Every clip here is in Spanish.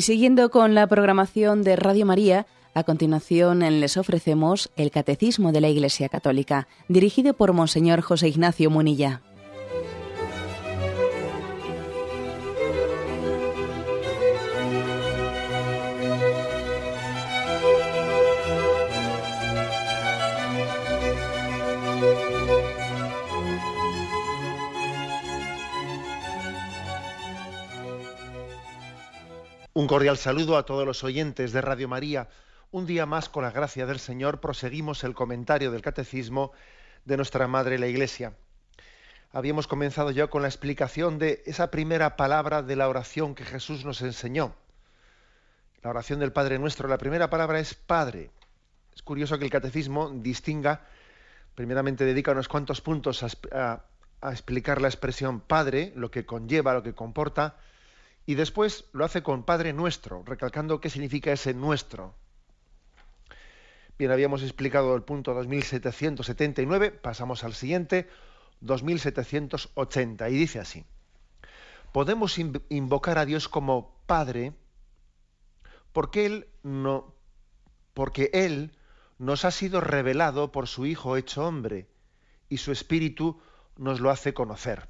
Y siguiendo con la programación de Radio María, a continuación les ofrecemos el Catecismo de la Iglesia Católica, dirigido por Monseñor José Ignacio Munilla. cordial saludo a todos los oyentes de Radio María. Un día más, con la gracia del Señor, proseguimos el comentario del Catecismo de nuestra Madre la Iglesia. Habíamos comenzado ya con la explicación de esa primera palabra de la oración que Jesús nos enseñó. La oración del Padre Nuestro, la primera palabra es Padre. Es curioso que el Catecismo distinga, primeramente dedica unos cuantos puntos a, explicar la expresión Padre, lo que conlleva, lo que comporta, y después lo hace con Padre Nuestro, recalcando qué significa ese nuestro. Bien, habíamos explicado el punto 2779, pasamos al siguiente, 2780, y dice así, podemos invocar a Dios como Padre porque Él, no, porque Él nos ha sido revelado por su Hijo hecho hombre, y su Espíritu nos lo hace conocer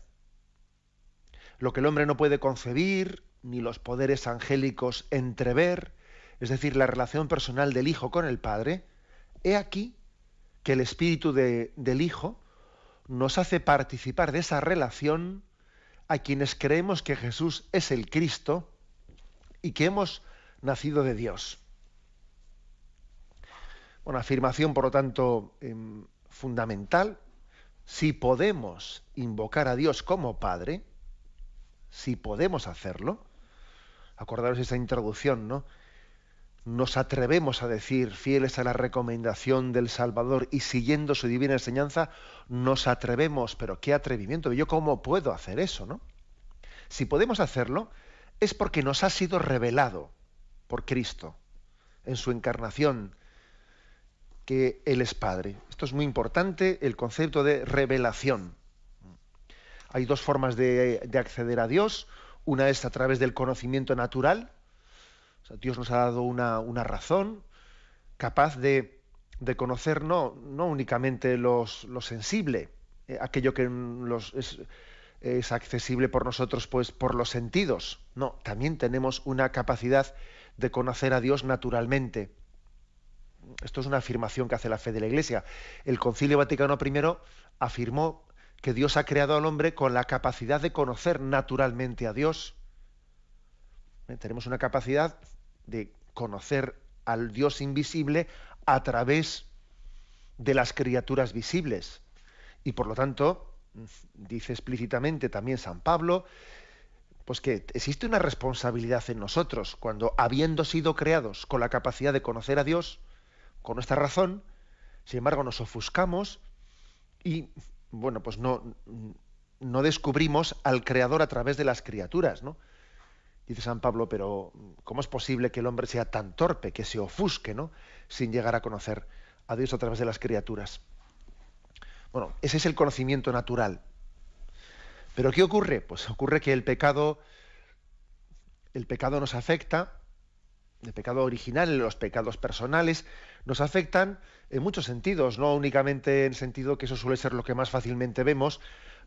lo que el hombre no puede concebir, ni los poderes angélicos entrever, es decir, la relación personal del Hijo con el Padre, he aquí que el espíritu del Hijo nos hace participar de esa relación a quienes creemos que Jesús es el Cristo y que hemos nacido de Dios. Una afirmación, por lo tanto, em, fundamental. Si podemos invocar a Dios como Padre, si podemos hacerlo, acordaros esa introducción, ¿no? Nos atrevemos a decir, fieles a la recomendación del Salvador y siguiendo su divina enseñanza, nos atrevemos, pero qué atrevimiento, yo cómo puedo hacer eso, ¿no? Si podemos hacerlo, es porque nos ha sido revelado por Cristo en su encarnación que Él es Padre. Esto es muy importante, el concepto de revelación. Hay dos formas de, acceder a Dios. Una es a través del conocimiento natural. Dios nos ha dado una, razón capaz de, conocer no, únicamente los, lo sensible, eh, aquello que los, es, accesible por nosotros pues por los sentidos. No, también tenemos una capacidad de conocer a Dios naturalmente. Esto es una afirmación que hace la fe de la Iglesia. El Concilio Vaticano I afirmó que Dios ha creado al hombre con la capacidad de conocer naturalmente a Dios. Eh, tenemos una capacidad de conocer al Dios invisible a través de las criaturas visibles. Y por lo tanto, dice explícitamente también San Pablo, pues que existe una responsabilidad en nosotros cuando, habiendo sido creados con la capacidad de conocer a Dios, con nuestra razón, sin embargo nos ofuscamos y bueno, pues no, descubrimos al Creador a través de las criaturas, ¿no? Dice San Pablo, pero ¿cómo es posible que el hombre sea tan torpe, que se ofusque, ¿no? Sin llegar a conocer a Dios a través de las criaturas. Bueno, ese es el conocimiento natural. Pero ¿qué ocurre? Pues ocurre que el pecado, el pecado nos afecta el pecado original, los pecados personales, nos afectan en muchos sentidos, no únicamente en el sentido que eso suele ser lo que más fácilmente vemos,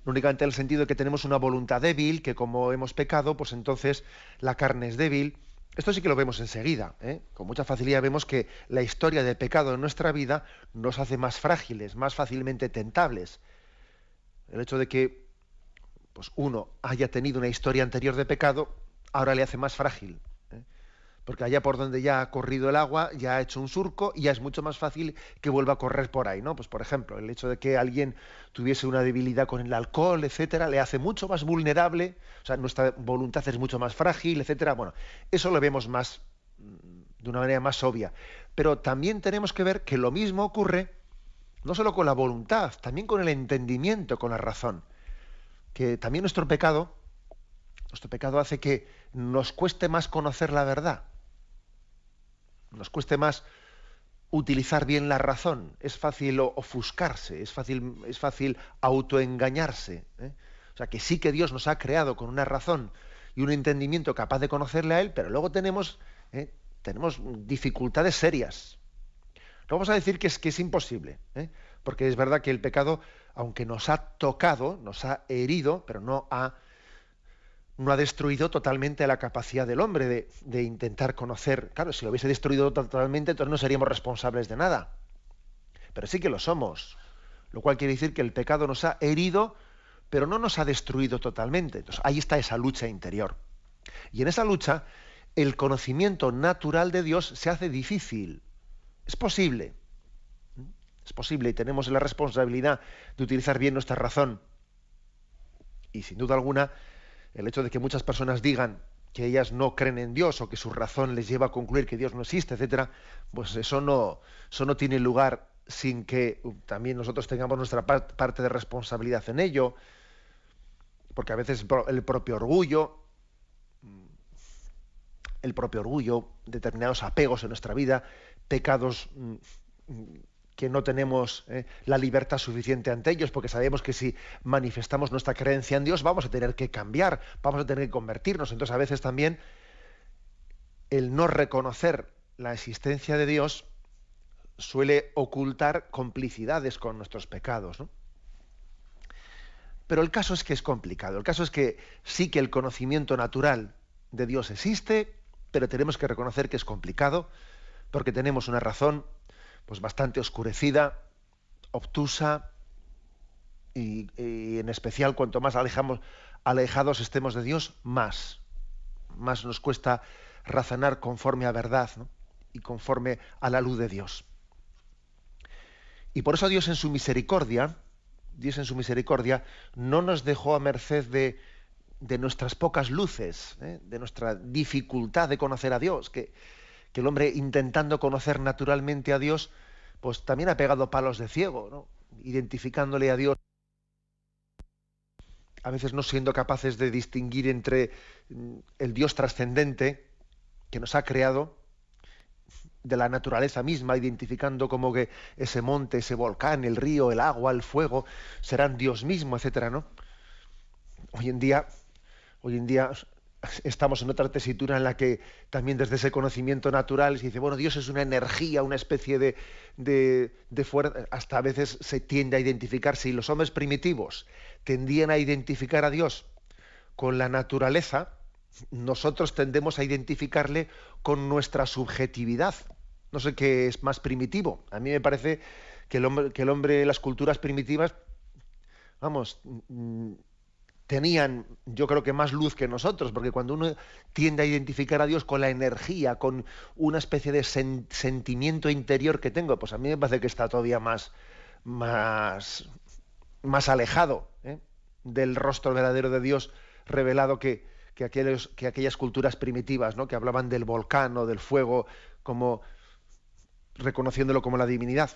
no únicamente en el sentido de que tenemos una voluntad débil, que como hemos pecado, pues entonces la carne es débil. Esto sí que lo vemos enseguida, ¿eh? con mucha facilidad vemos que la historia de pecado en nuestra vida nos hace más frágiles, más fácilmente tentables. El hecho de que pues uno haya tenido una historia anterior de pecado ahora le hace más frágil porque allá por donde ya ha corrido el agua ya ha hecho un surco y ya es mucho más fácil que vuelva a correr por ahí, ¿no? Pues por ejemplo, el hecho de que alguien tuviese una debilidad con el alcohol, etcétera, le hace mucho más vulnerable, o sea, nuestra voluntad es mucho más frágil, etcétera. Bueno, eso lo vemos más mm, de una manera más obvia, pero también tenemos que ver que lo mismo ocurre no solo con la voluntad, también con el entendimiento, con la razón, que también nuestro pecado nuestro pecado hace que nos cueste más conocer la verdad nos cueste más utilizar bien la razón, es fácil ofuscarse, es fácil, es fácil autoengañarse. ¿eh? O sea, que sí que Dios nos ha creado con una razón y un entendimiento capaz de conocerle a Él, pero luego tenemos, ¿eh? tenemos dificultades serias. No vamos a decir que es, que es imposible, ¿eh? porque es verdad que el pecado, aunque nos ha tocado, nos ha herido, pero no ha no ha destruido totalmente la capacidad del hombre de, intentar conocer. Claro, si lo hubiese destruido totalmente, entonces no seríamos responsables de nada. Pero sí que lo somos. Lo cual quiere decir que el pecado nos ha herido, pero no nos ha destruido totalmente. Entonces ahí está esa lucha interior. Y en esa lucha, el conocimiento natural de Dios se hace difícil. Es posible. Es posible y tenemos la responsabilidad de utilizar bien nuestra razón. Y sin duda alguna, el hecho de que muchas personas digan que ellas no creen en Dios o que su razón les lleva a concluir que Dios no existe, etcétera, pues eso no, no tiene lugar sin que uh, también nosotros tengamos nuestra parte de responsabilidad en ello, porque a veces el propio orgullo, mm, el propio orgullo, determinados apegos en nuestra vida, pecados mm, que no tenemos eh, la libertad suficiente ante ellos, porque sabemos que si manifestamos nuestra creencia en Dios vamos a tener que cambiar, vamos a tener que convertirnos. Entonces a veces también el no reconocer la existencia de Dios suele ocultar complicidades con nuestros pecados. Pero el caso es que es complicado. El caso es que sí que el conocimiento natural de Dios existe, pero tenemos que reconocer que es complicado porque tenemos una razón pues bastante oscurecida, obtusa y, en especial cuanto más alejados estemos de Dios, más, más nos cuesta razonar conforme a verdad y conforme a la luz de Dios. Y por eso Dios en su misericordia, Dios en su misericordia, no nos dejó a merced de, nuestras pocas luces, ¿eh? de nuestra dificultad de conocer a Dios, que, que el hombre intentando conocer naturalmente a Dios, pues también ha pegado palos de ciego, identificándole a Dios a veces no siendo capaces de distinguir entre mm, el Dios trascendente que nos ha creado de la naturaleza misma, identificando como que ese monte, ese volcán, el río, el agua, el fuego, serán Dios mismo, etcétera, ¿no? Hoy en día, hoy en día estamos en otra tesitura en la que también desde ese conocimiento natural se dice, bueno, Dios es una energía, una especie de, fuerza, hasta a veces se tiende a identificar, si los hombres primitivos tendían a identificar a Dios con la naturaleza, nosotros tendemos a identificarle con nuestra subjetividad. No sé qué es más primitivo. A mí me parece que el hombre, que el hombre las culturas primitivas, vamos, mm, tenían, yo creo que más luz que nosotros, porque cuando uno tiende a identificar a Dios con la energía, con una especie de sentimiento interior que tengo, pues a mí me parece que está todavía más, más, más alejado ¿eh? del rostro verdadero de Dios revelado que, que, que aquellas culturas primitivas, ¿no? que hablaban del volcán o del fuego, como reconociéndolo como la divinidad.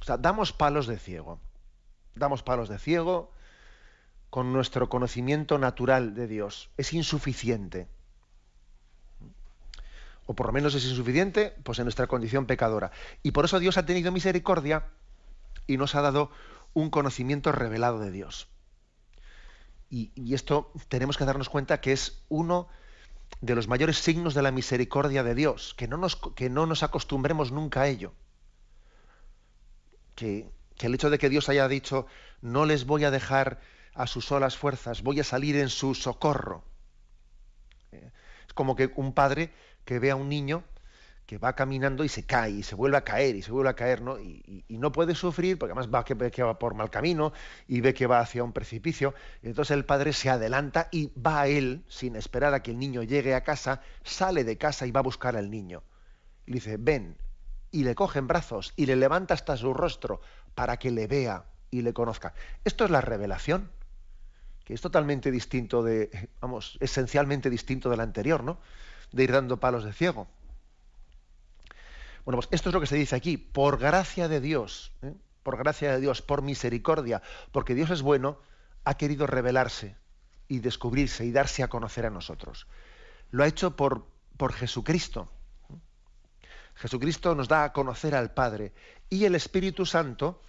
O sea, damos palos de ciego. Damos palos de ciego con nuestro conocimiento natural de Dios. Es insuficiente. O por lo menos es insuficiente, pues en nuestra condición pecadora. Y por eso Dios ha tenido misericordia y nos ha dado un conocimiento revelado de Dios. Y, esto tenemos que darnos cuenta que es uno de los mayores signos de la misericordia de Dios, que no nos, que no nos acostumbremos nunca a ello. Que, que el hecho de que Dios haya dicho, no les voy a dejar a sus solas fuerzas, voy a salir en su socorro. Eh, es como que un padre que ve a un niño que va caminando y se cae, y se vuelve a caer, y se vuelve a caer, ¿no? Y, no puede sufrir, porque además va que, va por mal camino y ve que va hacia un precipicio. entonces el padre se adelanta y va a él, sin esperar a que el niño llegue a casa, sale de casa y va a buscar al niño. Y dice, ven, y le coge en brazos, y le levanta hasta su rostro, para que le vea y le conozca. Esto es la revelación que es totalmente distinto de, vamos, esencialmente distinto de la anterior, ¿no? De ir dando palos de ciego. Bueno, pues esto es lo que se dice aquí, por gracia de Dios, ¿eh? por gracia de Dios, por misericordia, porque Dios es bueno, ha querido revelarse y descubrirse y darse a conocer a nosotros. Lo ha hecho por, por Jesucristo. ¿eh? Jesucristo nos da a conocer al Padre y el Espíritu Santo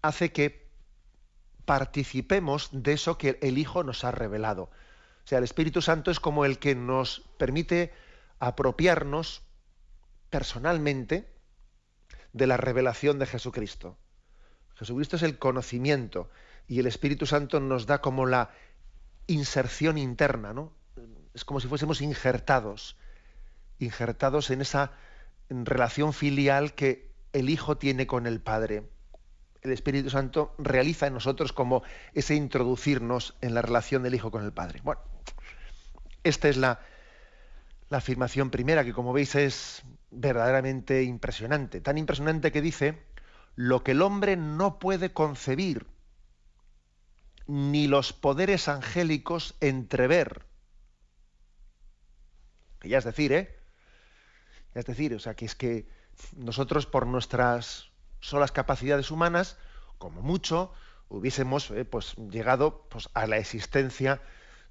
hace que participemos de eso que el Hijo nos ha revelado. O sea, el Espíritu Santo es como el que nos permite apropiarnos personalmente de la revelación de Jesucristo. Jesucristo es el conocimiento y el Espíritu Santo nos da como la inserción interna, ¿no? Es como si fuésemos injertados, injertados en esa relación filial que el Hijo tiene con el Padre el Espíritu Santo realiza en nosotros como ese introducirnos en la relación del Hijo con el Padre. Bueno, esta es la, afirmación primera, que como veis es verdaderamente impresionante, tan impresionante que dice, lo que el hombre no puede concebir, ni los poderes angélicos entrever. Y ya es decir, ¿eh? Ya es decir, o sea, que es que nosotros por nuestras son las capacidades humanas, como mucho, hubiésemos eh, pues, llegado pues, a la existencia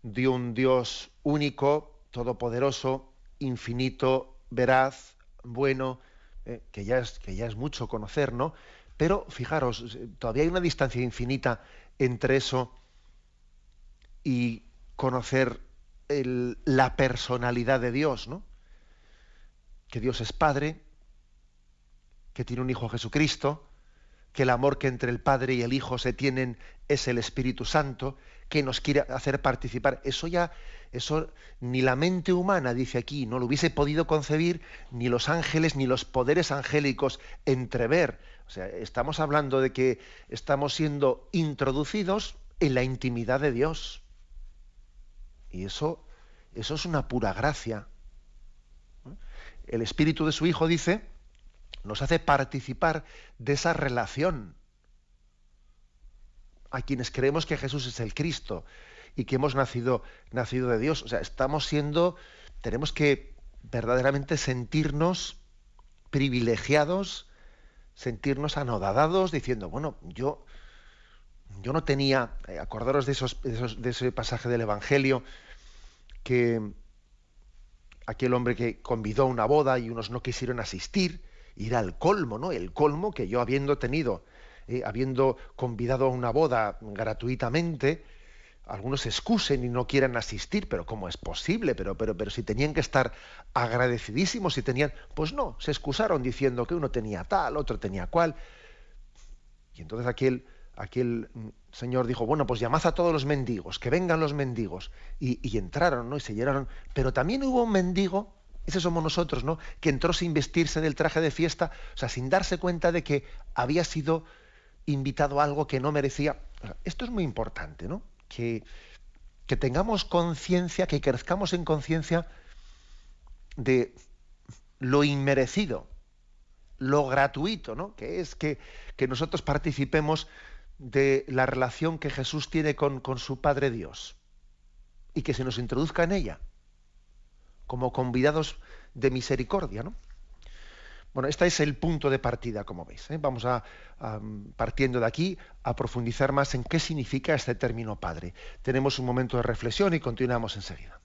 de un Dios único, todopoderoso, infinito, veraz, bueno, eh, que, ya es, que ya es mucho conocer, ¿no? Pero fijaros, eh, todavía hay una distancia infinita entre eso y conocer la personalidad de Dios, ¿no? Que Dios es Padre, que tiene un Hijo Jesucristo, que el amor que entre el Padre y el Hijo se tienen es el Espíritu Santo, que nos quiere hacer participar. Eso ya, eso ni la mente humana, dice aquí, no lo hubiese podido concebir ni los ángeles ni los poderes angélicos entrever. O sea, estamos hablando de que estamos siendo introducidos en la intimidad de Dios. Y eso, eso es una pura gracia. El Espíritu de su Hijo dice, nos hace participar de esa relación a quienes creemos que Jesús es el Cristo y que hemos nacido, nacido de Dios. O sea, estamos siendo, tenemos que verdaderamente sentirnos privilegiados, sentirnos anodadados, diciendo, bueno, yo, yo no tenía, eh, acordaros de, de, de ese pasaje del Evangelio, que aquel hombre que convidó a una boda y unos no quisieron asistir, ir al colmo, ¿no? El colmo que yo habiendo tenido, eh, habiendo convidado a una boda gratuitamente, algunos se excusen y no quieran asistir, pero ¿cómo es posible? Pero, pero, pero si tenían que estar agradecidísimos, si tenían, pues no, se excusaron diciendo que uno tenía tal, otro tenía cual. Y entonces aquel, aquel mm, señor dijo, bueno, pues llamad a todos los mendigos, que vengan los mendigos. Y, y entraron, ¿no? Y se llenaron. Pero también hubo un mendigo ese somos nosotros, ¿no? Que entró sin vestirse del traje de fiesta, o sea, sin darse cuenta de que había sido invitado a algo que no merecía. esto es muy importante, ¿no? Que, tengamos conciencia, que crezcamos en conciencia de lo inmerecido, lo gratuito, ¿no? Que es que, nosotros participemos de la relación que Jesús tiene con su Padre Dios y que se nos introduzca en ella como convidados de misericordia, ¿no? Bueno, este es el punto de partida, como veis. ¿eh? Vamos a, partiendo de aquí, a profundizar más en qué significa este término padre. Tenemos un momento de reflexión y continuamos enseguida.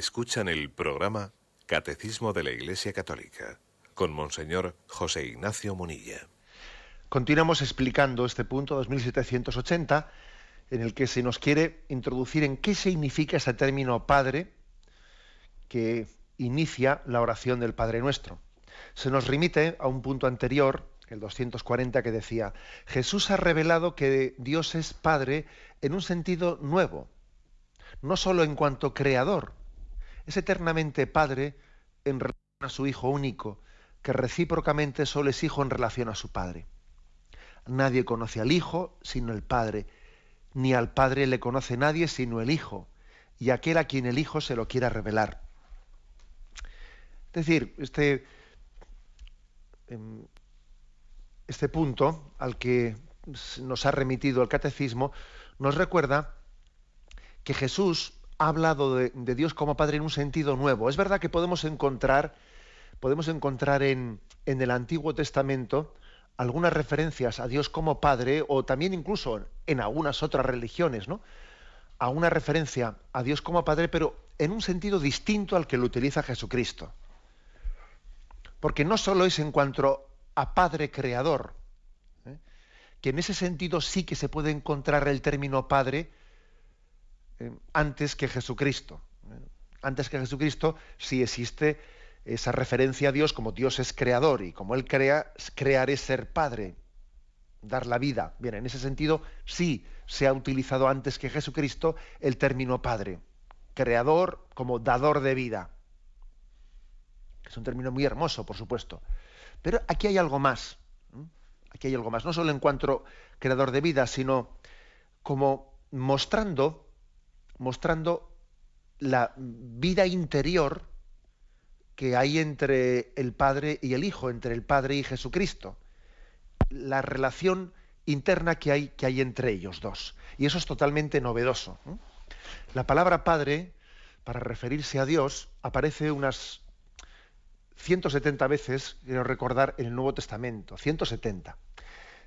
Escuchan el programa Catecismo de la Iglesia Católica con Monseñor José Ignacio Munilla. Continuamos explicando este punto 2780 en el que se nos quiere introducir en qué significa ese término Padre que inicia la oración del Padre Nuestro. Se nos remite a un punto anterior, el 240, que decía, Jesús ha revelado que Dios es Padre en un sentido nuevo, no solo en cuanto creador, es eternamente Padre en relación a su Hijo único, que recíprocamente solo es Hijo en relación a su Padre. Nadie conoce al Hijo sino el Padre, ni al Padre le conoce nadie sino el Hijo, y aquel a quien el Hijo se lo quiera revelar. Es decir, este, em, este punto al que nos ha remitido el catecismo nos recuerda que Jesús ha hablado de, Dios como Padre en un sentido nuevo. Es verdad que podemos encontrar, podemos encontrar en, en el Antiguo Testamento algunas referencias a Dios como Padre, o también incluso en algunas otras religiones, ¿no? A una referencia a Dios como Padre, pero en un sentido distinto al que lo utiliza Jesucristo. Porque no solo es en cuanto a Padre Creador, ¿eh? que en ese sentido sí que se puede encontrar el término Padre eh, antes que Jesucristo. ¿eh? Antes que Jesucristo sí existe esa referencia a Dios como Dios es creador y como Él crea, crear es ser padre, dar la vida. Bien, en ese sentido sí se ha utilizado antes que Jesucristo el término padre, creador como dador de vida. Es un término muy hermoso, por supuesto. Pero aquí hay algo más. Aquí hay algo más. No solo en cuanto creador de vida, sino como mostrando mostrando la vida interior que hay entre el Padre y el Hijo, entre el Padre y Jesucristo, la relación interna que hay, que hay entre ellos dos. Y eso es totalmente novedoso. ¿eh? La palabra Padre, para referirse a Dios, aparece unas 170 veces, quiero recordar, en el Nuevo Testamento, 170,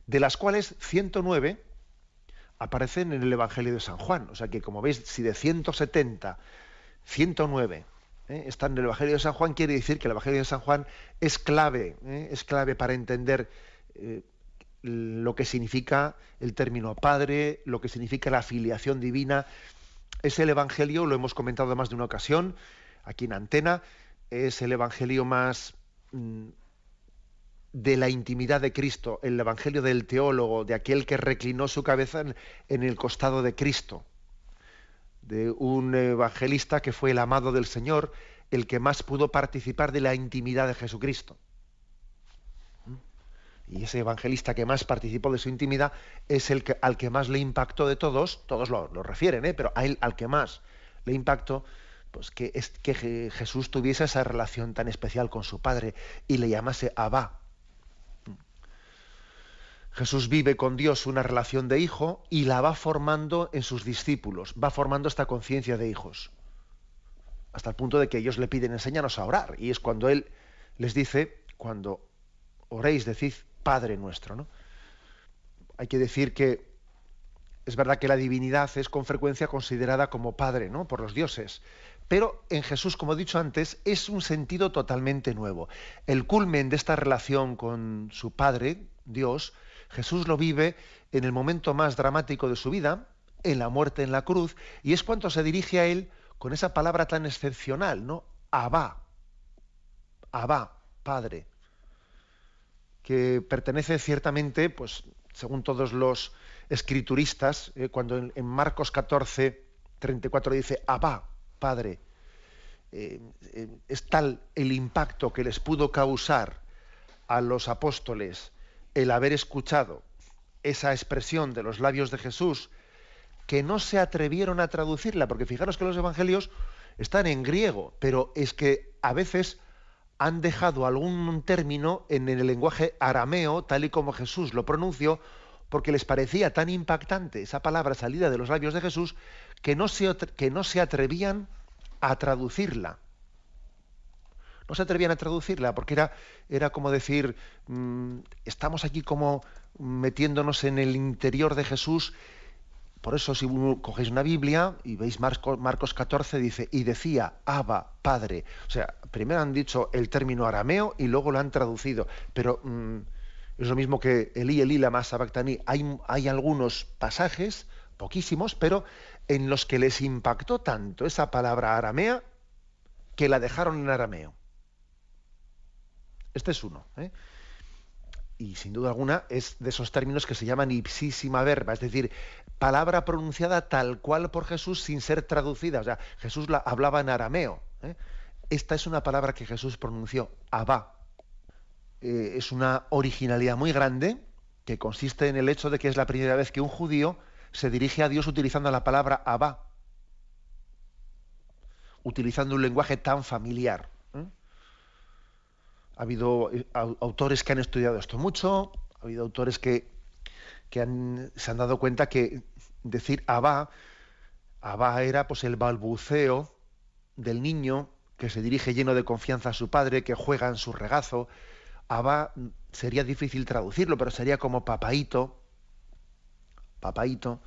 de las cuales 109 aparecen en el Evangelio de San Juan. O sea que, como veis, si de 170, 109 ¿eh? están en el Evangelio de San Juan, quiere decir que el Evangelio de San Juan es clave, ¿eh? es clave para entender eh, lo que significa el término padre, lo que significa la filiación divina. Es el Evangelio, lo hemos comentado más de una ocasión, aquí en Antena, es el Evangelio más... Mm, de la intimidad de Cristo, el Evangelio del teólogo, de aquel que reclinó su cabeza en, el costado de Cristo, de un evangelista que fue el amado del Señor, el que más pudo participar de la intimidad de Jesucristo. Y ese evangelista que más participó de su intimidad es el que, al que más le impactó de todos, todos lo, refieren, ¿eh? pero a él, al que más le impactó, pues que, es, que Jesús tuviese esa relación tan especial con su Padre y le llamase Abba, Jesús vive con Dios una relación de hijo y la va formando en sus discípulos, va formando esta conciencia de hijos. Hasta el punto de que ellos le piden enséñanos a orar. Y es cuando Él les dice, cuando oréis, decid Padre nuestro. Hay que decir que es verdad que la divinidad es con frecuencia considerada como Padre ¿no? por los dioses. Pero en Jesús, como he dicho antes, es un sentido totalmente nuevo. El culmen de esta relación con su Padre, Dios, Jesús lo vive en el momento más dramático de su vida, en la muerte en la cruz, y es cuando se dirige a él con esa palabra tan excepcional, ¿no? Abba, Abba, Padre, que pertenece ciertamente, pues, según todos los escrituristas, eh, cuando en, Marcos 14, 34 dice Abba, Padre, eh, eh, es tal el impacto que les pudo causar a los apóstoles el haber escuchado esa expresión de los labios de Jesús que no se atrevieron a traducirla, porque fijaros que los evangelios están en griego, pero es que a veces han dejado algún término en el lenguaje arameo, tal y como Jesús lo pronunció, porque les parecía tan impactante esa palabra salida de los labios de Jesús que no se, que no se atrevían a traducirla no se atrevían a traducirla porque era, era como decir, mm, estamos aquí como metiéndonos en el interior de Jesús. Por eso si cogéis una Biblia y veis Marcos, Marcos 14, dice, y decía, Abba, Padre. O sea, primero han dicho el término arameo y luego lo han traducido. Pero mm, es lo mismo que Elí, Elí, la masa bactaní. Hay, hay algunos pasajes, poquísimos, pero en los que les impactó tanto esa palabra aramea que la dejaron en arameo. Este es uno. ¿eh? Y sin duda alguna es de esos términos que se llaman ipsísima verba, es decir, palabra pronunciada tal cual por Jesús sin ser traducida. O sea, Jesús la hablaba en arameo. ¿eh? Esta es una palabra que Jesús pronunció, abba. Eh, es una originalidad muy grande que consiste en el hecho de que es la primera vez que un judío se dirige a Dios utilizando la palabra abba, utilizando un lenguaje tan familiar ha habido eh, autores que han estudiado esto mucho, ha habido autores que, se han dado cuenta que decir aba Abba era pues el balbuceo del niño que se dirige lleno de confianza a su padre, que juega en su regazo. Abba sería difícil traducirlo, pero sería como papaito. Papaito.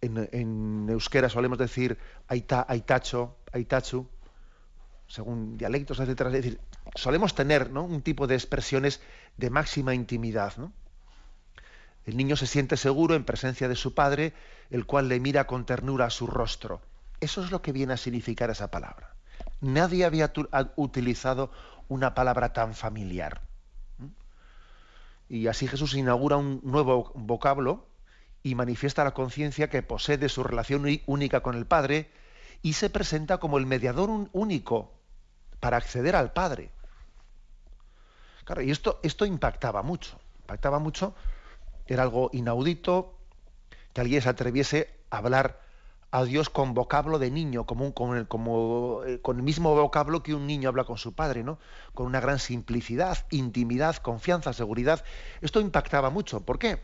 En, euskera solemos decir aita, aitacho, aitachu, según dialectos, etcétera. Es decir, solemos tener un tipo de expresiones de máxima intimidad. El niño se siente seguro en presencia de su padre, el cual le mira con ternura a su rostro. Eso es lo que viene a significar esa palabra. Nadie había utilizado una palabra tan familiar. Y así Jesús inaugura un nuevo vocablo y manifiesta la conciencia que posee de su relación única con el Padre y se presenta como el mediador único para acceder al Padre. Claro, y esto, esto impactaba mucho, impactaba mucho, era algo inaudito que alguien se atreviese a hablar a Dios con vocablo de niño, como, con, el, como eh, con el mismo vocablo que un niño habla con su padre, ¿no? Con una gran simplicidad, intimidad, confianza, seguridad. Esto impactaba mucho. ¿Por qué?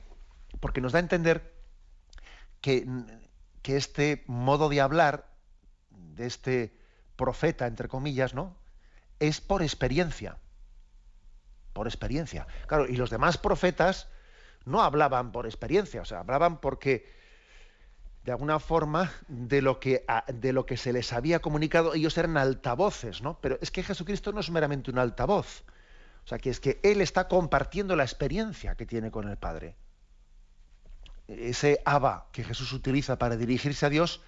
Porque nos da a entender que, que este modo de hablar de este profeta, entre comillas, ¿no? es por experiencia. Por experiencia. Claro, y los demás profetas no hablaban por experiencia, o sea, hablaban porque de alguna forma de lo que, de lo que se les había comunicado, ellos eran altavoces, ¿no? Pero es que Jesucristo no es meramente un altavoz. O sea, que es que Él está compartiendo la experiencia que tiene con el Padre. Ese Abba que Jesús utiliza para dirigirse a Dios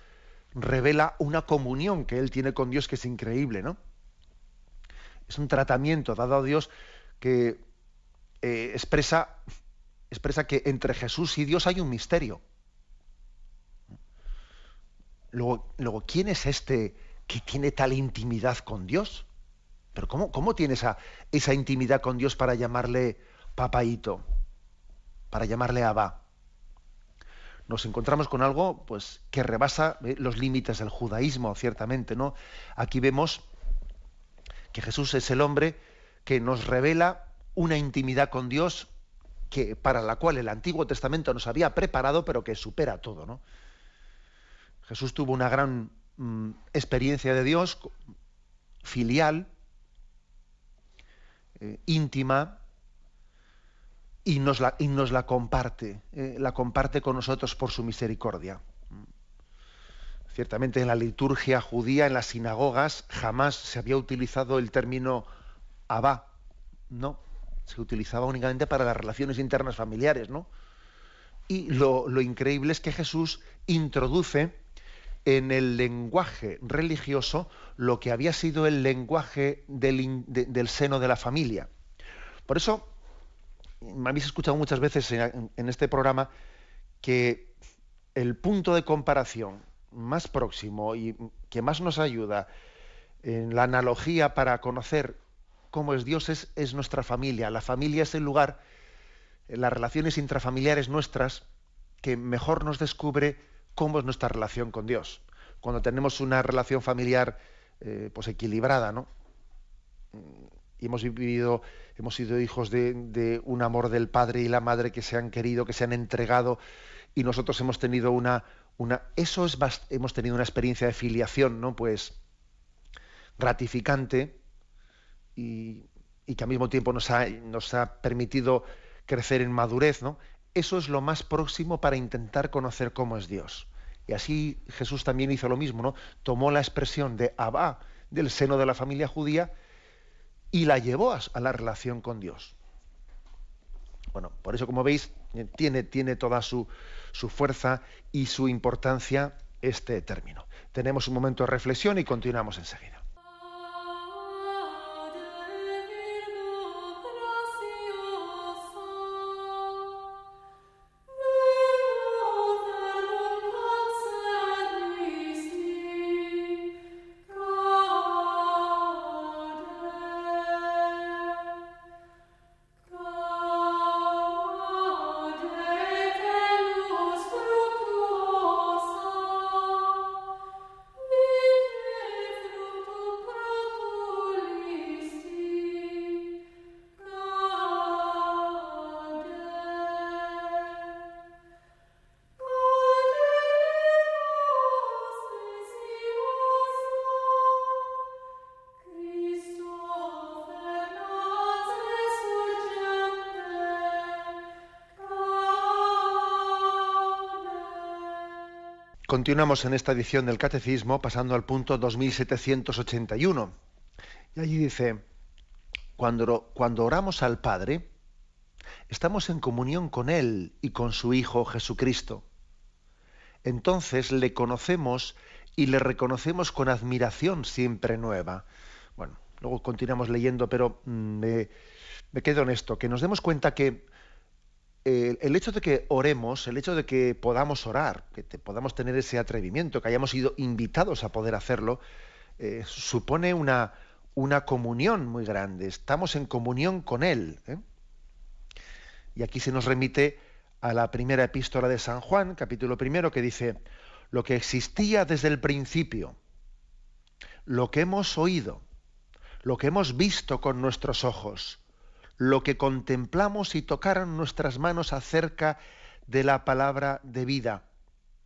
revela una comunión que Él tiene con Dios que es increíble, ¿no? Es un tratamiento dado a Dios que eh, expresa, que entre Jesús y Dios hay un misterio. Luego, luego, ¿quién es este que tiene tal intimidad con Dios? Pero ¿cómo, cómo tiene esa, esa intimidad con Dios para llamarle papaito? Para llamarle abba nos encontramos con algo pues que rebasa eh, los límites del judaísmo ciertamente no aquí vemos que Jesús es el hombre que nos revela una intimidad con Dios que, para la cual el Antiguo Testamento nos había preparado, pero que supera todo. Jesús tuvo una gran mm, experiencia de Dios filial, eh, íntima, y nos la, comparte, eh, la comparte con nosotros por su misericordia. Ciertamente en la liturgia judía, en las sinagogas, jamás se había utilizado el término Abba, ¿no? Se utilizaba únicamente para las relaciones internas familiares, ¿no? Y lo, increíble es que Jesús introduce en el lenguaje religioso lo que había sido el lenguaje del, seno de la familia. Por eso, me habéis escuchado muchas veces en este programa que el punto de comparación más próximo y que más nos ayuda en la analogía para conocer cómo es Dios es, nuestra familia. La familia es el lugar, las relaciones intrafamiliares nuestras, que mejor nos descubre cómo es nuestra relación con Dios. Cuando tenemos una relación familiar eh, pues equilibrada, ¿no? Y hemos vivido, hemos sido hijos de, un amor del padre y la madre que se han querido, que se han entregado, y nosotros hemos tenido una, eso es hemos tenido una experiencia de filiación, ¿no? Pues gratificante y, que al mismo tiempo nos ha, nos ha permitido crecer en madurez, ¿no? Eso es lo más próximo para intentar conocer cómo es Dios. Y así Jesús también hizo lo mismo, ¿no? Tomó la expresión de Abba del seno de la familia judía y la llevó a, a la relación con Dios. Bueno, por eso como veis, tiene, tiene toda su, su fuerza y su importancia este término. Tenemos un momento de reflexión y continuamos enseguida. Continuamos en esta edición del Catecismo pasando al punto 2781. Y allí dice, cuando, cuando oramos al Padre, estamos en comunión con Él y con su Hijo Jesucristo. Entonces le conocemos y le reconocemos con admiración siempre nueva. Bueno, luego continuamos leyendo, pero mm, me, me quedo en esto, que nos demos cuenta que el hecho de que oremos, el hecho de que podamos orar, que podamos tener ese atrevimiento, que hayamos sido invitados a poder hacerlo, eh, supone una, una, comunión muy grande. Estamos en comunión con Él. ¿eh? Y aquí se nos remite a la primera epístola de San Juan, capítulo primero, que dice, lo que existía desde el principio, lo que hemos oído, lo que hemos visto con nuestros ojos, lo que contemplamos y tocaron nuestras manos acerca de la palabra de vida.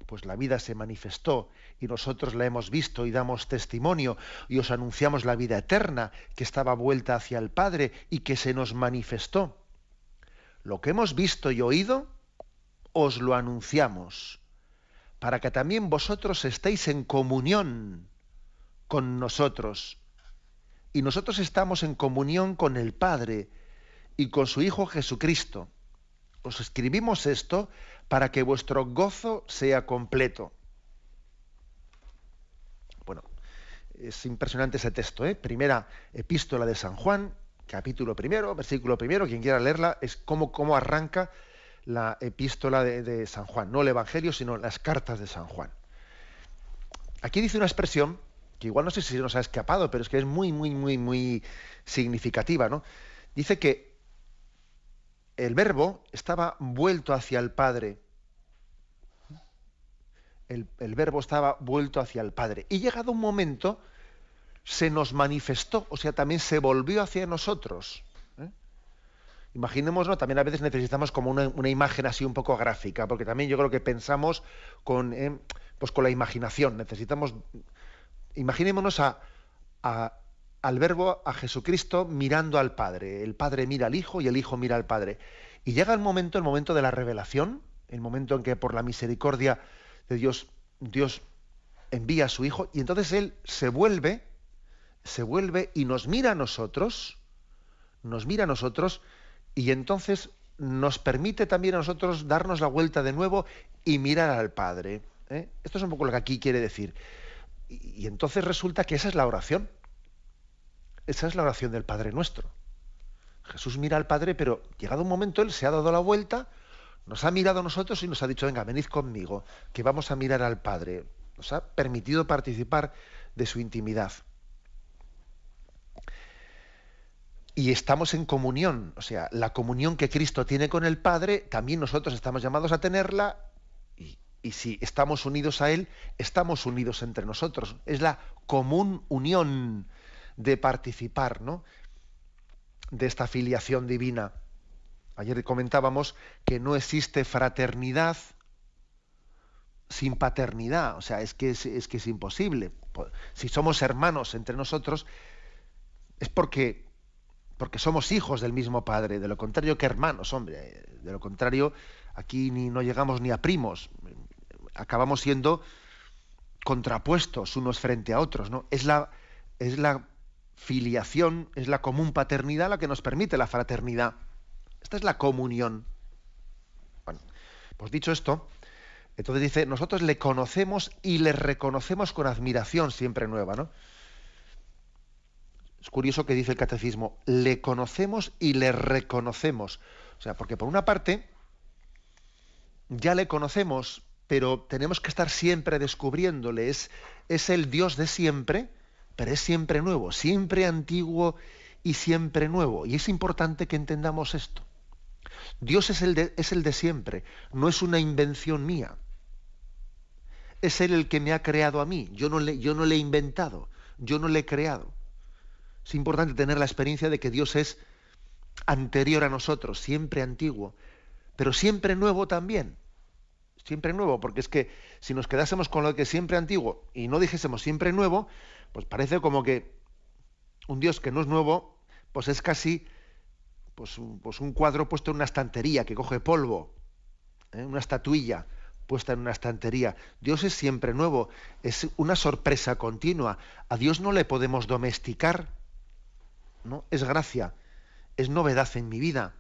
Pues la vida se manifestó y nosotros la hemos visto y damos testimonio y os anunciamos la vida eterna que estaba vuelta hacia el Padre y que se nos manifestó. Lo que hemos visto y oído, os lo anunciamos, para que también vosotros estéis en comunión con nosotros. Y nosotros estamos en comunión con el Padre y con su Hijo Jesucristo. Os escribimos esto para que vuestro gozo sea completo. Bueno, es impresionante ese texto, ¿eh? Primera epístola de San Juan, capítulo primero, versículo primero, quien quiera leerla, es cómo, cómo arranca la epístola de, San Juan, no el Evangelio, sino las cartas de San Juan. Aquí dice una expresión que igual no sé si nos ha escapado, pero es que es muy, muy, muy, muy significativa, ¿no? Dice que el verbo estaba vuelto hacia el Padre. El, verbo estaba vuelto hacia el Padre. Y llegado un momento, se nos manifestó, o sea, también se volvió hacia nosotros. ¿eh? Imaginémonos, también a veces necesitamos como una, imagen así un poco gráfica, porque también yo creo que pensamos con, eh, pues con la imaginación, necesitamos, imaginémonos a, a al verbo, a Jesucristo mirando al Padre. El Padre mira al Hijo y el Hijo mira al Padre. Y llega el momento, el momento de la revelación, el momento en que por la misericordia de Dios, Dios envía a su Hijo y entonces Él se vuelve, se vuelve y nos mira a nosotros, nos mira a nosotros y entonces nos permite también a nosotros darnos la vuelta de nuevo y mirar al Padre. ¿eh? Esto es un poco lo que aquí quiere decir. y entonces resulta que esa es la oración. Esa es la oración del Padre nuestro. Jesús mira al Padre, pero llegado un momento Él se ha dado la vuelta, nos ha mirado a nosotros y nos ha dicho, venga, venid conmigo, que vamos a mirar al Padre. Nos ha permitido participar de su intimidad. y estamos en comunión. O sea, la comunión que Cristo tiene con el Padre, también nosotros estamos llamados a tenerla. Y, si estamos unidos a Él, estamos unidos entre nosotros. Es la común unión de participar ¿no? de esta filiación divina. Ayer comentábamos que no existe fraternidad sin paternidad, o sea, es que es, que es imposible. Si somos hermanos entre nosotros, es porque, porque somos hijos del mismo padre, de lo contrario que hermanos, hombre, de lo contrario aquí ni no llegamos ni a primos, acabamos siendo contrapuestos unos frente a otros, ¿no? Es la, es la filiación, es la común paternidad la que nos permite la fraternidad. Esta es la comunión. Bueno, pues dicho esto, entonces dice, nosotros le conocemos y le reconocemos con admiración siempre nueva, ¿no? Es curioso que dice el catecismo, le conocemos y le reconocemos. O sea, porque por una parte, ya le conocemos, pero tenemos que estar siempre descubriéndole. Es, es el Dios de siempre pero es siempre nuevo, siempre antiguo y siempre nuevo. Y es importante que entendamos esto. Dios es el de, es el de siempre, no es una invención mía. Es Él el que me ha creado a mí, yo no le, yo no le he inventado, yo no le he creado. Es importante tener la experiencia de que Dios es anterior a nosotros, siempre antiguo, pero siempre nuevo también siempre nuevo, porque es que si nos quedásemos con lo que siempre antiguo y no dijésemos siempre nuevo, pues parece como que un Dios que no es nuevo, pues es casi pues, pues un, cuadro puesto en una estantería que coge polvo, ¿eh? una estatuilla puesta en una estantería. Dios es siempre nuevo, es una sorpresa continua. A Dios no le podemos domesticar, ¿no? Es gracia, es novedad en mi vida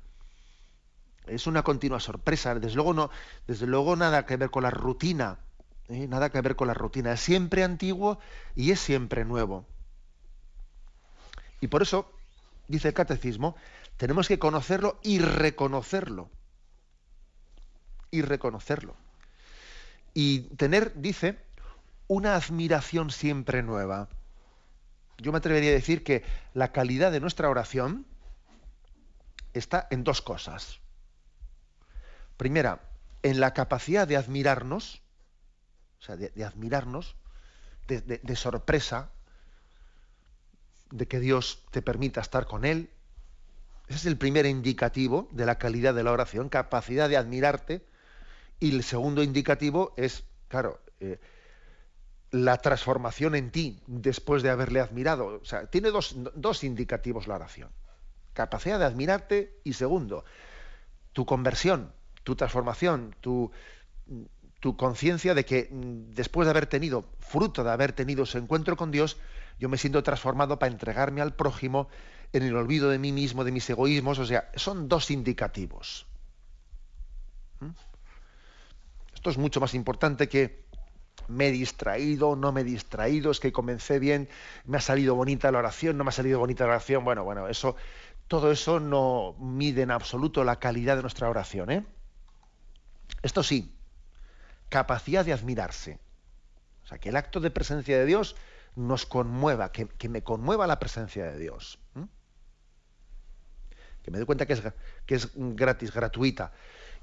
es una continua sorpresa. Desde luego, no, desde luego nada que ver con la rutina. ¿eh? Nada que ver con la rutina. Es siempre antiguo y es siempre nuevo. Y por eso, dice el catecismo, tenemos que conocerlo y reconocerlo. Y reconocerlo. Y tener, dice, una admiración siempre nueva. Yo me atrevería a decir que la calidad de nuestra oración está en dos cosas. Primera, en la capacidad de admirarnos, o sea, de, admirarnos, de, sorpresa, de que Dios te permita estar con Él. Ese es el primer indicativo de la calidad de la oración, capacidad de admirarte. Y el segundo indicativo es, claro, eh, la transformación en ti después de haberle admirado. O sea, tiene dos, indicativos la oración. Capacidad de admirarte y segundo, tu conversión tu transformación, tu, conciencia de que mm, después de haber tenido, fruto de haber tenido ese encuentro con Dios, yo me siento transformado para entregarme al prójimo en el olvido de mí mismo, de mis egoísmos. O sea, son dos indicativos. ¿Mm? Esto es mucho más importante que me he distraído, no me he distraído, es que comencé bien, me ha salido bonita la oración, no me ha salido bonita la oración. Bueno, bueno, eso, todo eso no mide en absoluto la calidad de nuestra oración, ¿eh? Esto sí, capacidad de admirarse. O sea, que el acto de presencia de Dios nos conmueva, que, me conmueva la presencia de Dios. Que me dé cuenta que es, que es gratis, gratuita.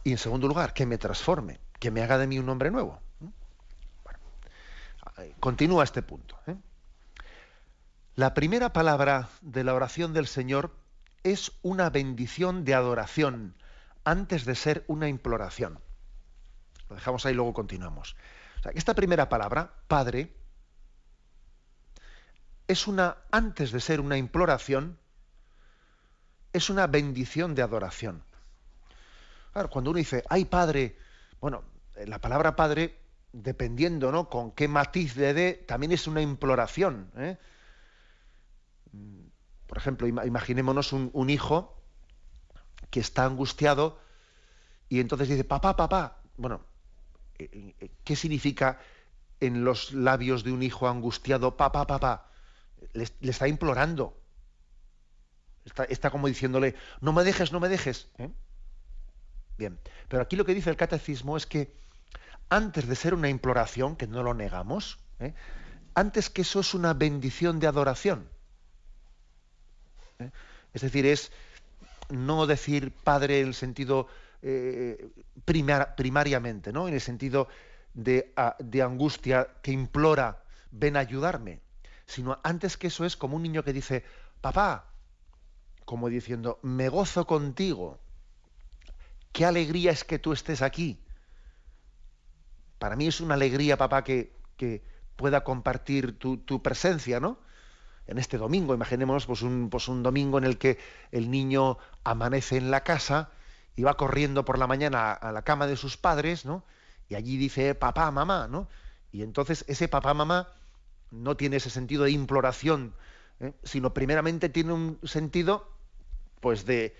Y en segundo lugar, que me transforme, que me haga de mí un hombre nuevo. continúa este punto. ¿eh? La primera palabra de la oración del Señor es una bendición de adoración antes de ser una imploración. Lo dejamos ahí y luego continuamos. esta primera palabra, Padre, es una, antes de ser una imploración, es una bendición de adoración. Claro, cuando uno dice, ay Padre, bueno, eh, la palabra Padre, dependiendo con qué matiz le dé, también es una imploración. ¿eh? Mm, por ejemplo, imaginémonos un, un hijo que está angustiado y entonces dice, papá, papá. Bueno, ¿Qué significa en los labios de un hijo angustiado, papá, papá? Le, está implorando. Está, como diciéndole, no me dejes, no me dejes. ¿eh? Bien, pero aquí lo que dice el catecismo es que antes de ser una imploración, que no lo negamos, ¿eh? antes que eso es una bendición de adoración. ¿eh? Es decir, es no decir Padre en el sentido eh, primariamente, ¿no? En el sentido ah, de, angustia que implora, ven a ayudarme. Sino antes que eso es como un niño que dice, papá, como diciendo, me gozo contigo. Qué alegría es que tú estés aquí. Para mí es una alegría, papá, que, pueda compartir tu, presencia, ¿no? En este domingo, imaginémonos pues, pues un domingo en el que el niño amanece en la casa y va corriendo por la mañana a la cama de sus padres, ¿no? Y allí dice papá, mamá, ¿no? Y entonces ese papá, mamá no tiene ese sentido de imploración, ¿eh? sino primeramente tiene un sentido, pues, de,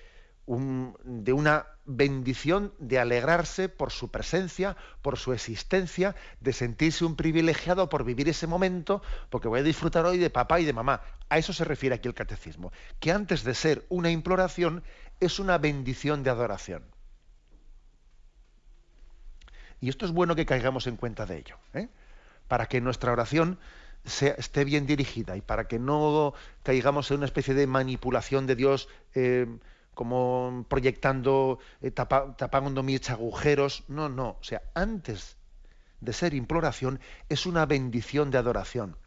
de una bendición de alegrarse por su presencia, por su existencia, de sentirse un privilegiado por vivir ese momento, porque voy a disfrutar hoy de papá y de mamá. A eso se refiere aquí el catecismo, que antes de ser una imploración es una bendición de adoración. Y esto es bueno que caigamos en cuenta de ello, ¿eh? para que nuestra oración sea, esté bien dirigida y para que no caigamos en una especie de manipulación de Dios eh, como proyectando, eh, tapando mi tapando agujeros. No, no. O sea, antes de ser imploración, es una bendición de adoración.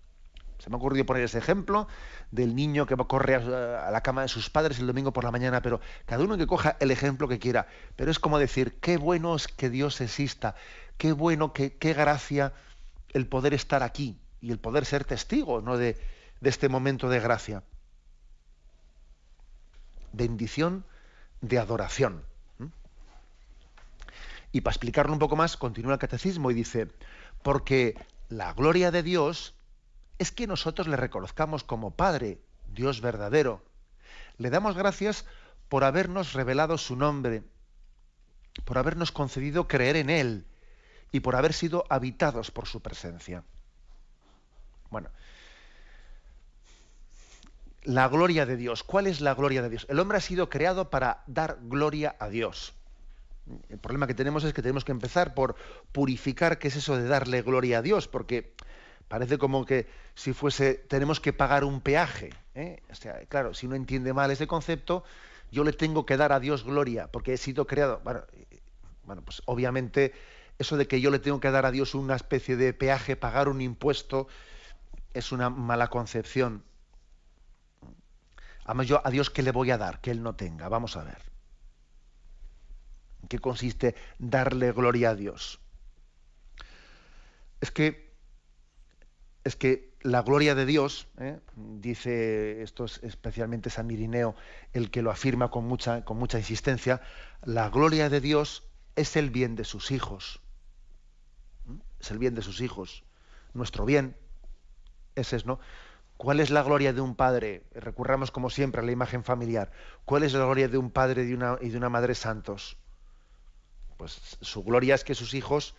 Se me ha ocurrido poner ese ejemplo del niño que corre a, la cama de sus padres el domingo por la mañana, pero cada uno que coja el ejemplo que quiera. Pero es como decir, qué bueno es que Dios exista, qué bueno, qué, qué gracia el poder estar aquí y el poder ser testigo ¿no? de, de este momento de gracia. Bendición de adoración. Y para explicarlo un poco más, continúa el catecismo y dice, porque la gloria de Dios es que nosotros le reconozcamos como Padre, Dios verdadero. Le damos gracias por habernos revelado su nombre, por habernos concedido creer en Él y por haber sido habitados por su presencia. Bueno, la gloria de Dios. ¿Cuál es la gloria de Dios? El hombre ha sido creado para dar gloria a Dios. El problema que tenemos es que tenemos que empezar por purificar qué es eso de darle gloria a Dios, porque parece como que si fuese, tenemos que pagar un peaje. ¿eh? O sea, claro, si no entiende mal ese concepto, yo le tengo que dar a Dios gloria, porque he sido creado. Eh, bueno, pues obviamente eso de que yo le tengo que dar a Dios una especie de peaje, pagar un impuesto, es una mala concepción. Además, yo a Dios qué le voy a dar, que Él no tenga. Vamos a ver. ¿En qué consiste darle gloria a Dios? Es que es que la gloria de Dios, ¿eh? dice esto especialmente San Irineo, el que lo afirma con mucha, con mucha insistencia, la gloria de Dios es el bien de sus hijos. ¿Mm? Es el bien de sus hijos. Nuestro bien. Ese es, ¿no? ¿Cuál es la gloria de un padre? Recurramos como siempre a la imagen familiar. ¿Cuál es la gloria de un padre y de una, madre santos? Pues su gloria es que sus hijos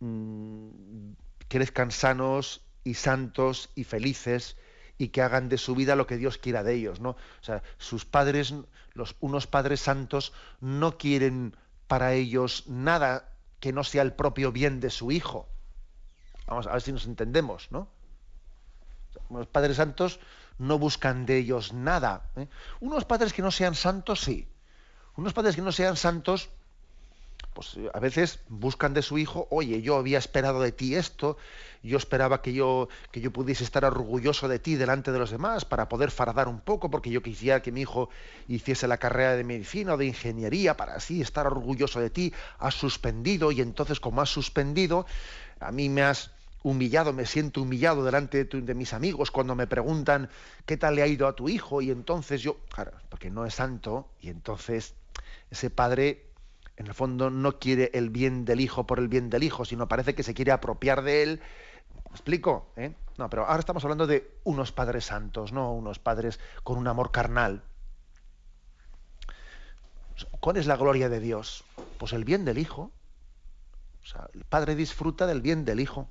mm, crezcan sanos y santos y felices y que hagan de su vida lo que Dios quiera de ellos, ¿no? O sea, sus padres, los unos padres santos no quieren para ellos nada que no sea el propio bien de su hijo. Vamos a ver si nos entendemos, ¿no? Los padres santos no buscan de ellos nada. ¿eh? Unos padres que no sean santos, sí. Unos padres que no sean santos pues eh, a veces buscan de su hijo, oye, yo había esperado de ti esto, yo esperaba que yo, que yo pudiese estar orgulloso de ti delante de los demás para poder fardar un poco, porque yo quisiera que mi hijo hiciese la carrera de medicina o de ingeniería para así estar orgulloso de ti, has suspendido y entonces como has suspendido, a mí me has humillado, me siento humillado delante de, de, mis amigos cuando me preguntan qué tal le ha ido a tu hijo y entonces yo, claro, porque no es santo y entonces ese padre en el fondo no quiere el bien del hijo por el bien del hijo, sino parece que se quiere apropiar de él. ¿Me explico? Eh? No, pero ahora estamos hablando de unos padres santos, no unos padres con un amor carnal. ¿Cuál es la gloria de Dios? Pues el bien del hijo. O sea, el padre disfruta del bien del hijo.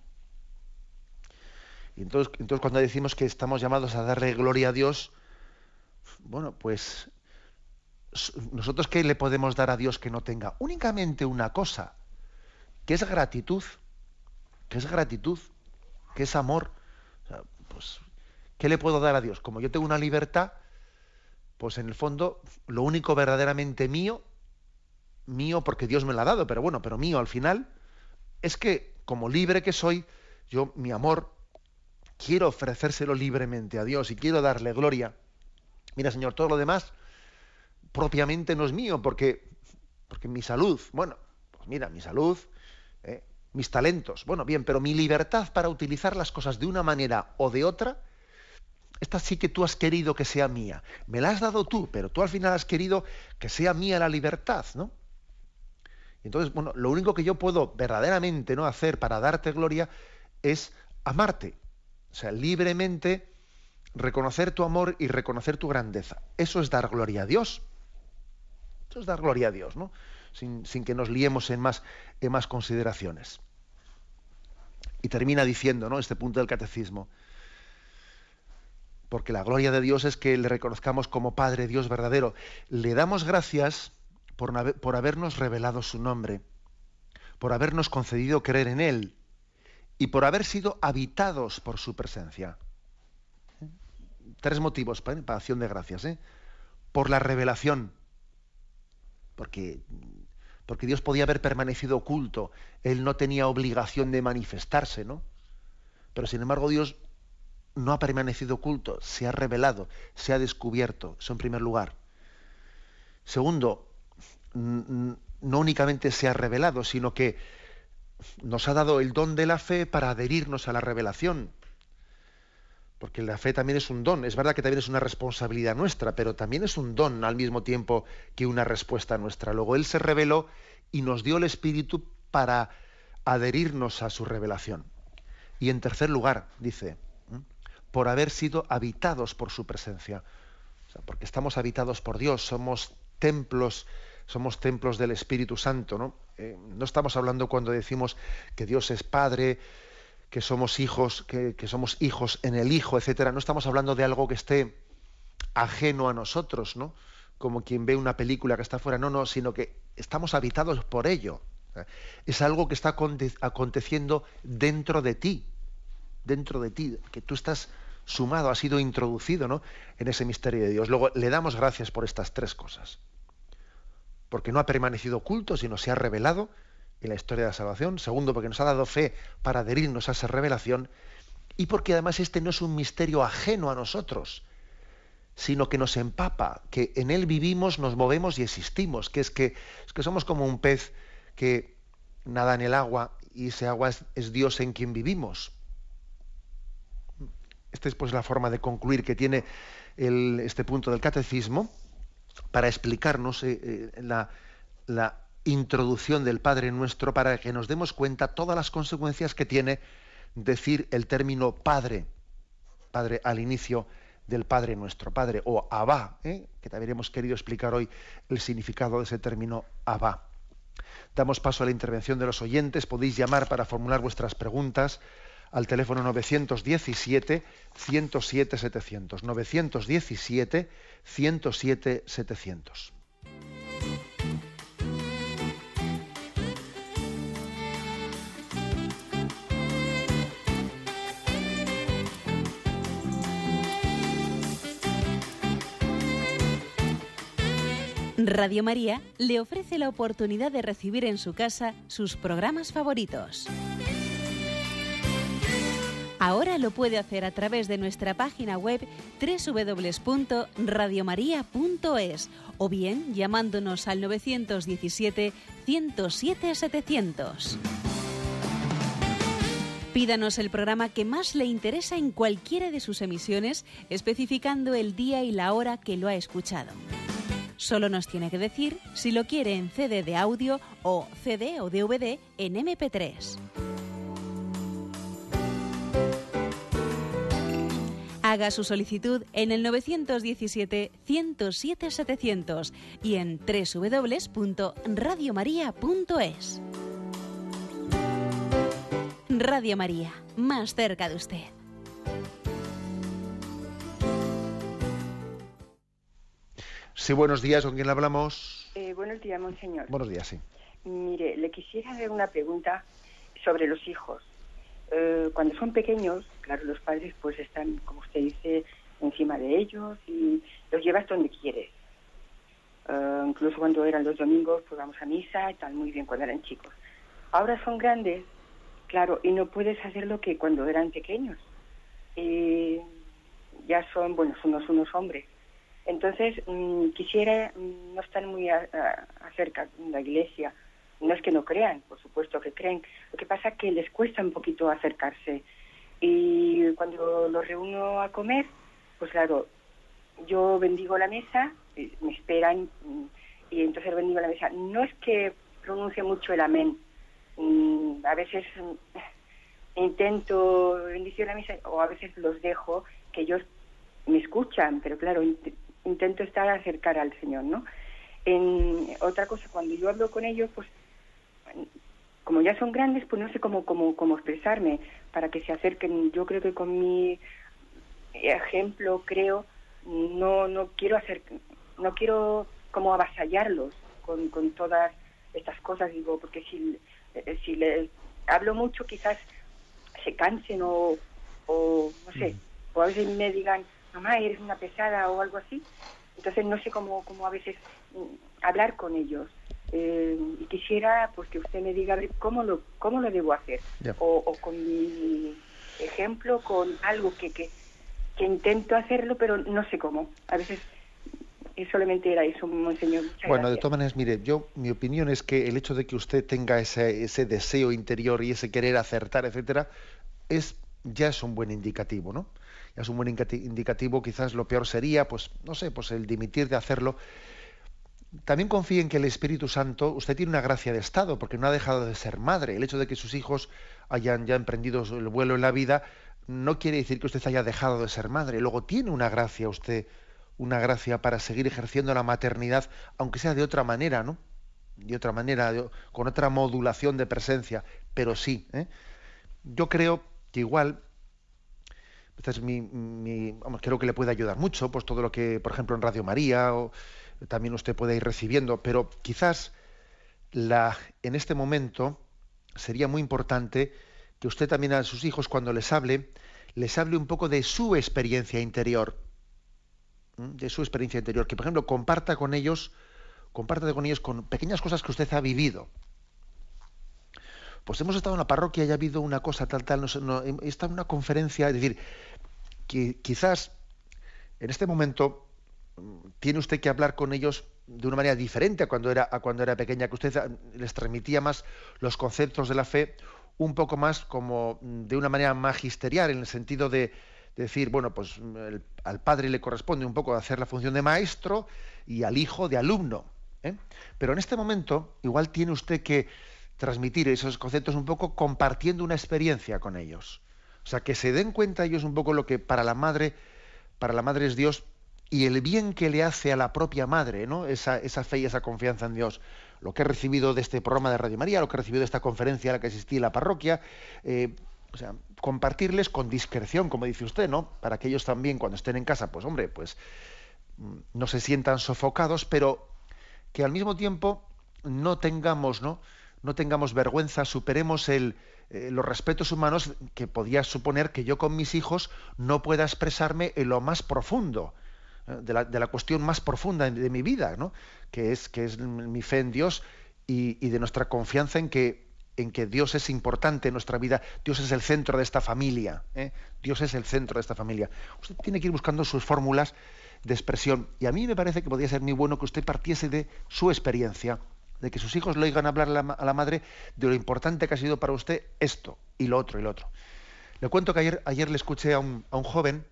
Y entonces, entonces cuando decimos que estamos llamados a darle gloria a Dios, bueno, pues ¿nosotros qué le podemos dar a Dios que no tenga? Únicamente una cosa, que es gratitud, que es gratitud, que es amor. pues, ¿Qué le puedo dar a Dios? Como yo tengo una libertad, pues en el fondo lo único verdaderamente mío, mío porque Dios me lo ha dado, pero bueno, pero mío al final, es que como libre que soy, yo mi amor quiero ofrecérselo libremente a Dios y quiero darle gloria. Mira, Señor, todo lo demás propiamente no es mío, porque, porque mi salud, bueno, pues mira, mi salud, ¿eh? mis talentos, bueno, bien, pero mi libertad para utilizar las cosas de una manera o de otra, esta sí que tú has querido que sea mía. Me la has dado tú, pero tú al final has querido que sea mía la libertad, ¿no? Entonces, bueno, lo único que yo puedo verdaderamente no hacer para darte gloria es amarte. O sea, libremente reconocer tu amor y reconocer tu grandeza. Eso es dar gloria a Dios dar gloria a Dios, Sin, que nos liemos en más, consideraciones. Y termina diciendo, ¿no? Este punto del catecismo. Porque la gloria de Dios es que le reconozcamos como Padre Dios verdadero. Le damos gracias por, habernos revelado su nombre, por habernos concedido creer en Él y por haber sido habitados por su presencia. ¿Eh? Tres motivos para, ¿eh? para acción de gracias. ¿eh? Por la revelación, porque, porque Dios podía haber permanecido oculto, Él no tenía obligación de manifestarse, ¿no? Pero sin embargo Dios no ha permanecido oculto, se ha revelado, se ha descubierto, eso en primer lugar. Segundo, no únicamente se ha revelado, sino que nos ha dado el don de la fe para adherirnos a la revelación porque la fe también es un don. Es verdad que también es una responsabilidad nuestra, pero también es un don al mismo tiempo que una respuesta nuestra. Luego Él se reveló y nos dio el Espíritu para adherirnos a su revelación. Y en tercer lugar, dice, por haber sido habitados por su presencia. porque estamos habitados por Dios, somos templos, somos templos del Espíritu Santo. No, eh, no estamos hablando cuando decimos que Dios es Padre, que somos hijos, que, somos hijos en el Hijo, etcétera, no estamos hablando de algo que esté ajeno a nosotros, ¿no? Como quien ve una película que está fuera, no, no, sino que estamos habitados por ello. Es algo que está aconteciendo dentro de ti, dentro de ti, que tú estás sumado, has sido introducido ¿no? en ese misterio de Dios. Luego le damos gracias por estas tres cosas, porque no ha permanecido oculto, sino se ha revelado en la historia de la salvación, segundo porque nos ha dado fe para adherirnos a esa revelación y porque además este no es un misterio ajeno a nosotros, sino que nos empapa, que en él vivimos, nos movemos y existimos, que es que, es que somos como un pez que nada en el agua y ese agua es, Dios en quien vivimos. Esta es pues la forma de concluir que tiene este punto del catecismo para explicarnos eh, eh, la, la introducción del Padre Nuestro para que nos demos cuenta todas las consecuencias que tiene decir el término Padre, Padre al inicio del Padre Nuestro, Padre o Abba, ¿eh? que también hemos querido explicar hoy el significado de ese término Abba. Damos paso a la intervención de los oyentes. Podéis llamar para formular vuestras preguntas al teléfono 917 107 700. 917 107 700. Radio María le ofrece la oportunidad de recibir en su casa sus programas favoritos. Ahora lo puede hacer a través de nuestra página web www.radiomaria.es o bien llamándonos al 917 107 700. Pídanos el programa que más le interesa en cualquiera de sus emisiones, especificando el día y la hora que lo ha escuchado. Solo nos tiene que decir si lo quiere en CD de audio o CD o DVD en MP3. Haga su solicitud en el 917-107-700 y en www.radiomaria.es. Radio María, más cerca de usted. Sí, buenos días, ¿con quién hablamos? Eh, buenos días, monseñor. Buenos días, sí. Mire, le quisiera hacer una pregunta sobre los hijos. Eh, cuando son pequeños, claro, los padres pues están, como usted dice, encima de ellos y los llevas donde quieres. Eh, incluso cuando eran los domingos, pues vamos a misa y tal, muy bien cuando eran chicos. Ahora son grandes, claro, y no puedes hacer lo que cuando eran pequeños. ya son, bueno, son unos hombres entonces, mm, quisiera, mm, no están muy cerca a, acerca de la iglesia, no es que no crean, por supuesto que creen, lo que pasa es que les cuesta un poquito acercarse. Y cuando los reúno a comer, pues claro, yo bendigo la mesa, eh, me esperan mm, y entonces bendigo la mesa. No es que pronuncie mucho el amén, a veces intento bendición la mesa o a veces los dejo que ellos me escuchan, pero claro, intento estar acercar al Señor, ¿no? En, otra cosa, cuando yo hablo con ellos, pues como ya son grandes, pues no sé cómo, cómo, expresarme para que se acerquen. Yo creo que con mi ejemplo, creo, no, no quiero hacer, no quiero como avasallarlos con, con todas estas cosas, digo, porque si, eh, si les hablo mucho quizás se cansen o, o no sé, o a veces me digan, mamá, eres una pesada o algo así. Entonces no sé cómo, cómo a veces mm, hablar con ellos. Eh, y quisiera pues que usted me diga cómo lo cómo lo debo hacer o, con mi ejemplo con algo que, que, intento hacerlo pero no sé cómo a veces eh, solamente era eso, monseñor. bueno, de todas maneras, mire, yo mi opinión es que el hecho de que usted tenga ese, ese deseo interior y ese querer acertar, etcétera, es ya es un buen indicativo, ¿no? es un buen indicativo, quizás lo peor sería, pues, no sé, pues el dimitir de hacerlo. También confíe en que el Espíritu Santo, usted tiene una gracia de Estado, porque no ha dejado de ser madre. El hecho de que sus hijos hayan ya emprendido el vuelo en la vida no quiere decir que usted haya dejado de ser madre. Luego tiene una gracia usted, una gracia para seguir ejerciendo la maternidad, aunque sea de otra manera, ¿no? De otra manera, con otra modulación de presencia, pero sí. ¿eh? Yo creo que igual creo que le puede ayudar mucho, pues todo lo que, por ejemplo, en Radio María, o, también usted puede ir recibiendo, pero quizás la, en este momento sería muy importante que usted también a sus hijos, cuando les hable, les hable un poco de su experiencia interior, de su experiencia interior, que por ejemplo comparta con ellos, comparta con ellos con pequeñas cosas que usted ha vivido, pues hemos estado en la parroquia y ha habido una cosa tal, tal, no, está en una conferencia, es decir, que quizás en este momento mm, tiene usted que hablar con ellos de una manera diferente a cuando era, pequeña, que usted ah, les transmitía más los conceptos de la fe, un poco más como mm, de una manera magisterial, en el sentido de, decir, bueno, pues mm, al padre le corresponde un poco hacer la función de maestro y al hijo de alumno. ¿eh? Pero en este momento igual tiene usted que transmitir esos conceptos un poco compartiendo una experiencia con ellos. O sea, que se den cuenta ellos un poco lo que para la madre, para la madre es Dios y el bien que le hace a la propia madre, ¿no? Esa, esa fe y esa confianza en Dios. Lo que he recibido de este programa de Radio María, lo que he recibido de esta conferencia a la que asistí en la parroquia, eh, o sea, compartirles con discreción, como dice usted, ¿no? Para que ellos también, cuando estén en casa, pues hombre, pues mm, no se sientan sofocados, pero que al mismo tiempo no tengamos, ¿no? no tengamos vergüenza, superemos el, eh, los respetos humanos que podía suponer que yo con mis hijos no pueda expresarme en lo más profundo, eh, de, la, cuestión más profunda de, mi vida, que, es, que es mi fe en Dios y, de nuestra confianza en que, en que Dios es importante en nuestra vida, Dios es el centro de esta familia, ¿eh? Dios es el centro de esta familia. Usted tiene que ir buscando sus fórmulas de expresión y a mí me parece que podría ser muy bueno que usted partiese de su experiencia de que sus hijos le oigan hablar a la madre de lo importante que ha sido para usted esto y lo otro y lo otro. Le cuento que ayer, ayer le escuché a un, a un joven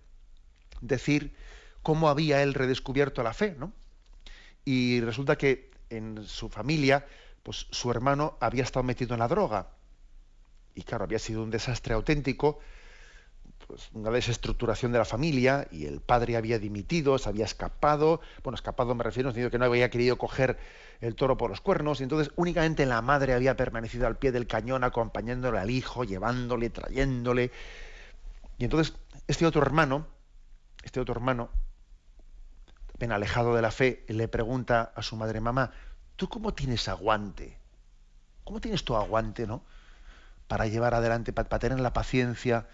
decir cómo había él redescubierto la fe, ¿no? Y resulta que en su familia, pues su hermano había estado metido en la droga. Y claro, había sido un desastre auténtico pues, una desestructuración de la familia y el padre había dimitido, se había escapado, bueno, escapado me refiero, en el sentido que no había querido coger el toro por los cuernos, y entonces únicamente la madre había permanecido al pie del cañón acompañándole al hijo, llevándole, trayéndole. Y entonces este otro hermano, este otro hermano, bien alejado de la fe, le pregunta a su madre, mamá, ¿tú cómo tienes aguante? ¿Cómo tienes tu aguante, no? Para llevar adelante, para tener la paciencia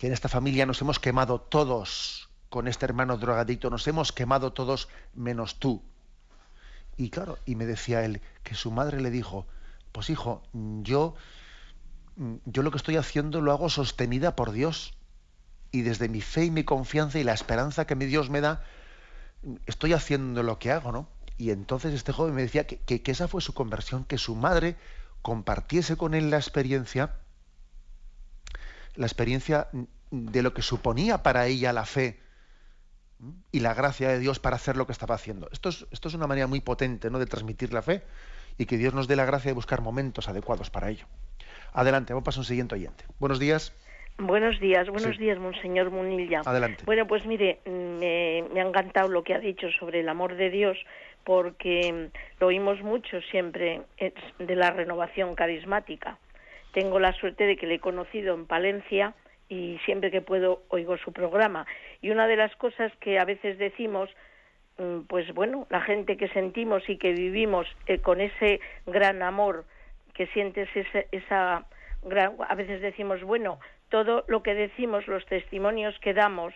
que en esta familia nos hemos quemado todos con este hermano drogadicto, nos hemos quemado todos menos tú. Y claro, y me decía él que su madre le dijo, pues hijo, yo, yo lo que estoy haciendo lo hago sostenida por Dios. Y desde mi fe y mi confianza y la esperanza que mi Dios me da, estoy haciendo lo que hago, ¿no? Y entonces este joven me decía que, que esa fue su conversión, que su madre compartiese con él la experiencia la experiencia de lo que suponía para ella la fe y la gracia de Dios para hacer lo que estaba haciendo. Esto es, esto es una manera muy potente ¿no? de transmitir la fe y que Dios nos dé la gracia de buscar momentos adecuados para ello. Adelante, vamos a pasar un siguiente oyente. Buenos días. Buenos días, buenos días, Monseñor Munilla. Adelante. Bueno, pues mire, me, me, ha encantado lo que ha dicho sobre el amor de Dios, porque lo oímos mucho siempre de la renovación carismática tengo la suerte de que le he conocido en Palencia y siempre que puedo oigo su programa. Y una de las cosas que a veces decimos, mm, pues bueno, la gente que sentimos y que vivimos eh, con ese gran amor que sientes esa, esa gran, a veces decimos, bueno, todo lo que decimos, los testimonios que damos,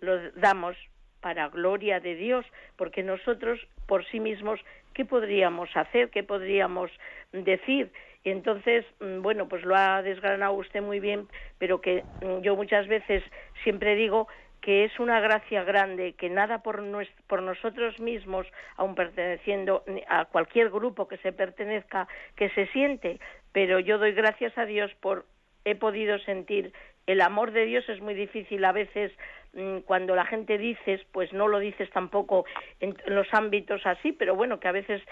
los damos para gloria de Dios, porque nosotros por sí mismos, ¿qué podríamos hacer? ¿Qué podríamos decir? entonces, mm, bueno, pues lo ha desgranado usted muy bien, pero que mm, yo muchas veces siempre digo que es una gracia grande que nada por, por nosotros mismos, aun perteneciendo a cualquier grupo que se pertenezca, que se siente, pero yo doy gracias a Dios por he podido sentir el amor de Dios es muy difícil a veces mm, cuando la gente dices, pues no lo dices tampoco en los ámbitos así, pero bueno, que a veces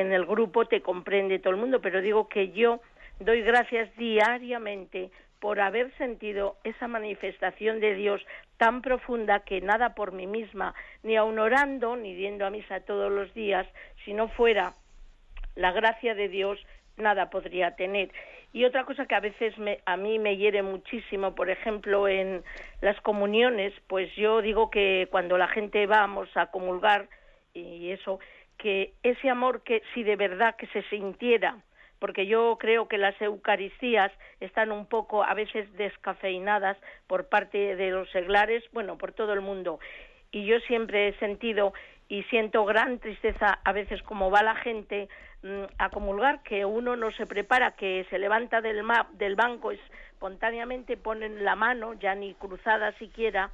en el grupo te comprende todo el mundo, pero digo que yo doy gracias diariamente por haber sentido esa manifestación de Dios tan profunda que nada por mí misma, ni aun orando, ni viendo a misa todos los días, si no fuera la gracia de Dios, nada podría tener. Y otra cosa que a veces me, a mí me hiere muchísimo, por ejemplo, en las comuniones, pues yo digo que cuando la gente vamos a comulgar y eso, que ese amor que si de verdad que se sintiera, porque yo creo que las Eucaristías están un poco a veces descafeinadas por parte de los seglares, bueno, por todo el mundo. Y yo siempre he sentido y siento gran tristeza a veces como va la gente mm, a comulgar, que uno no se prepara, que se levanta del, del banco, espontáneamente ponen la mano, ya ni cruzada siquiera,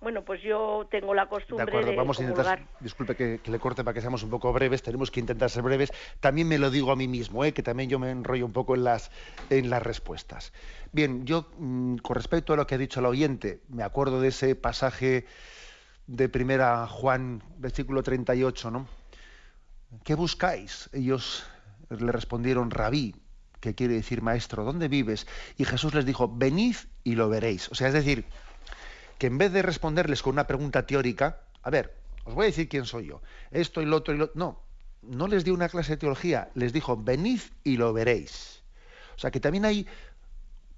bueno, pues yo tengo la costumbre de, vamos a intentar, disculpe que, le corte para que seamos un poco breves, tenemos que intentar ser breves. También me lo digo a mí mismo, ¿eh? que también yo me enrollo un poco en las, en las respuestas. Bien, yo mm, con respecto a lo que ha dicho el oyente, me acuerdo de ese pasaje de primera Juan, versículo 38, ¿no? ¿Qué buscáis? Ellos le respondieron, rabí, que quiere decir maestro, ¿dónde vives? Y Jesús les dijo, venid y lo veréis. O sea, es decir, que en vez de responderles con una pregunta teórica, a ver, os voy a decir quién soy yo, esto y lo otro y lo no, no les dio una clase de teología, les dijo, venid y lo veréis. O sea que también hay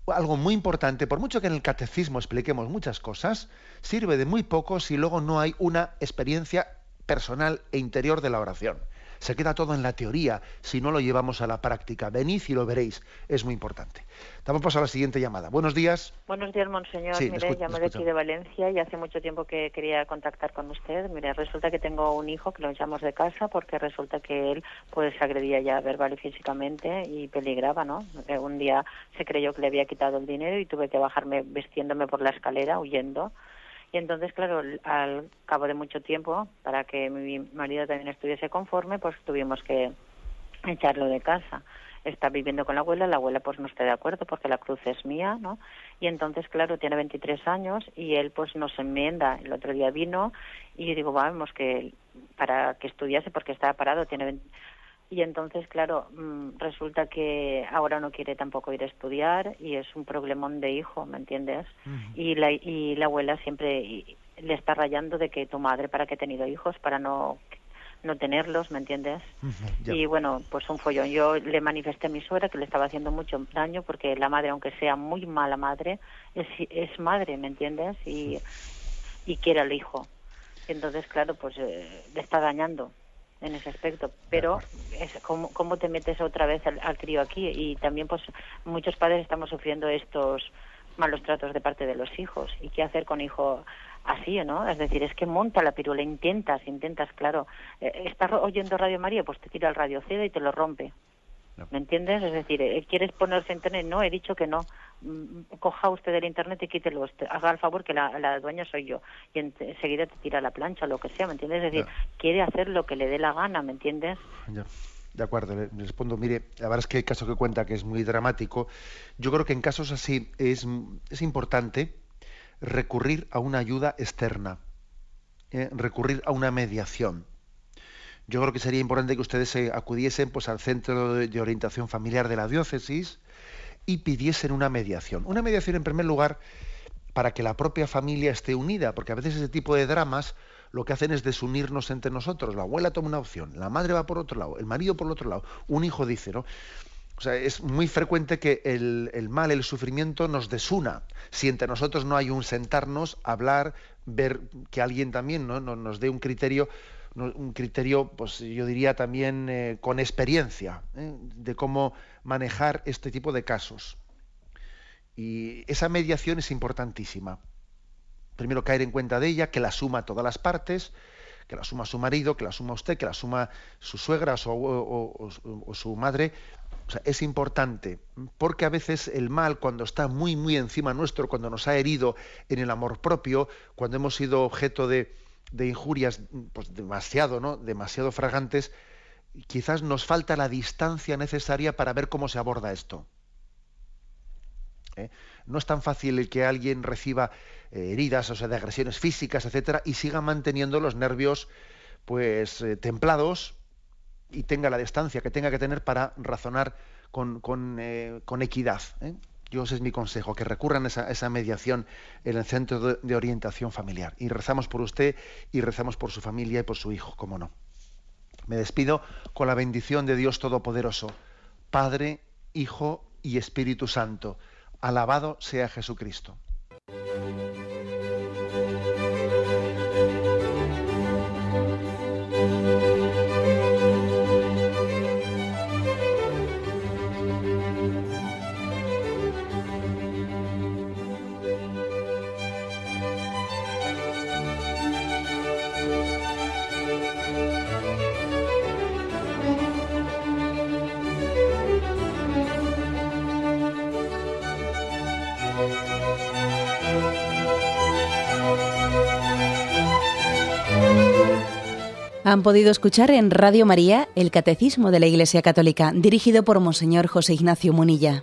algo muy importante, por mucho que en el catecismo expliquemos muchas cosas, sirve de muy poco si luego no hay una experiencia personal e interior de la oración. Se queda todo en la teoría si no lo llevamos a la práctica. Venid y lo veréis. Es muy importante. Damos paso a la siguiente llamada. Buenos días. Buenos días, monseñor. Mire, llamo de aquí de Valencia y hace mucho tiempo que quería contactar con usted. Mire, resulta que tengo un hijo que lo echamos de casa porque resulta que él pues agredía ya verbal y físicamente y peligraba, ¿no? Eh, un día se creyó que le había quitado el dinero y tuve que bajarme vestiéndome por la escalera huyendo. Y entonces, claro, al cabo de mucho tiempo, para que mi marido también estuviese conforme, pues tuvimos que echarlo de casa. Está viviendo con la abuela, la abuela pues no está de acuerdo porque la cruz es mía, ¿no? Y entonces, claro, tiene 23 años y él pues nos enmienda. El otro día vino y digo, vamos, que para que estudiase porque estaba parado, tiene y entonces, claro, mm, resulta que ahora no quiere tampoco ir a estudiar y es un problemón de hijo, ¿me entiendes? y, la, abuela siempre le está rayando de que tu madre, ¿para qué ha tenido hijos? Para no, no tenerlos, ¿me entiendes? y bueno, pues un follón. Yo le manifesté a mi suegra que le estaba haciendo mucho daño porque la madre, aunque sea muy mala madre, es, es madre, ¿me entiendes? Y, y quiere al hijo. Y entonces, claro, pues eh, le está dañando en ese aspecto, pero es cómo, cómo te metes otra vez al, trío crío aquí y también pues muchos padres estamos sufriendo estos malos tratos de parte de los hijos y qué hacer con hijo así, ¿no? Es decir, es que monta la pirula, intentas, intentas, claro, eh, estás oyendo Radio María, pues te tira el radio ceda y te lo rompe. ¿Me entiendes? Es decir, eh, ¿quieres ponerse en no, he dicho que no. Mm, coja usted del internet y quítelo, haga el favor que la, dueña soy yo. Y enseguida te tira la plancha o lo que sea, ¿me entiendes? Es decir, quiere hacer lo que le dé la gana, ¿me entiendes? De acuerdo, le respondo. Mire, la verdad es que el caso que cuenta que es muy dramático. Yo creo que en casos así es, importante recurrir a una ayuda externa, ¿eh? recurrir a una mediación. Yo creo que sería importante que ustedes acudiesen pues, al Centro de Orientación Familiar de la Diócesis, y pidiesen una mediación. Una mediación, en primer lugar, para que la propia familia esté unida, porque a veces ese tipo de dramas lo que hacen es desunirnos entre nosotros. La abuela toma una opción, la madre va por otro lado, el marido por otro lado, un hijo dice, ¿no? O sea, es muy frecuente que el, mal, el sufrimiento nos desuna. Si entre nosotros no hay un sentarnos, hablar, ver que alguien también ¿no? nos dé un criterio un criterio, pues yo diría también eh, con experiencia, ¿eh? de cómo manejar este tipo de casos. Y esa mediación es importantísima. Primero caer en cuenta de ella, que la suma todas las partes, que la suma su marido, que la suma usted, que la suma su suegra o, su madre. es importante, porque a veces el mal, cuando está muy, muy encima nuestro, cuando nos ha herido en el amor propio, cuando hemos sido objeto de, de injurias pues, demasiado, ¿no? demasiado fragantes, quizás nos falta la distancia necesaria para ver cómo se aborda esto. ¿Eh? No es tan fácil el que alguien reciba eh, heridas, o sea, de agresiones físicas, etcétera, y siga manteniendo los nervios pues eh, templados y tenga la distancia que tenga que tener para razonar con, con equidad. Dios es mi consejo, que recurran a esa, mediación en el centro de, de, orientación familiar. Y rezamos por usted y rezamos por su familia y por su hijo, cómo no. Me despido con la bendición de Dios Todopoderoso, Padre, Hijo y Espíritu Santo. Alabado sea Jesucristo. Han podido escuchar en Radio María el Catecismo de la Iglesia Católica, dirigido por Monseñor José Ignacio Munilla.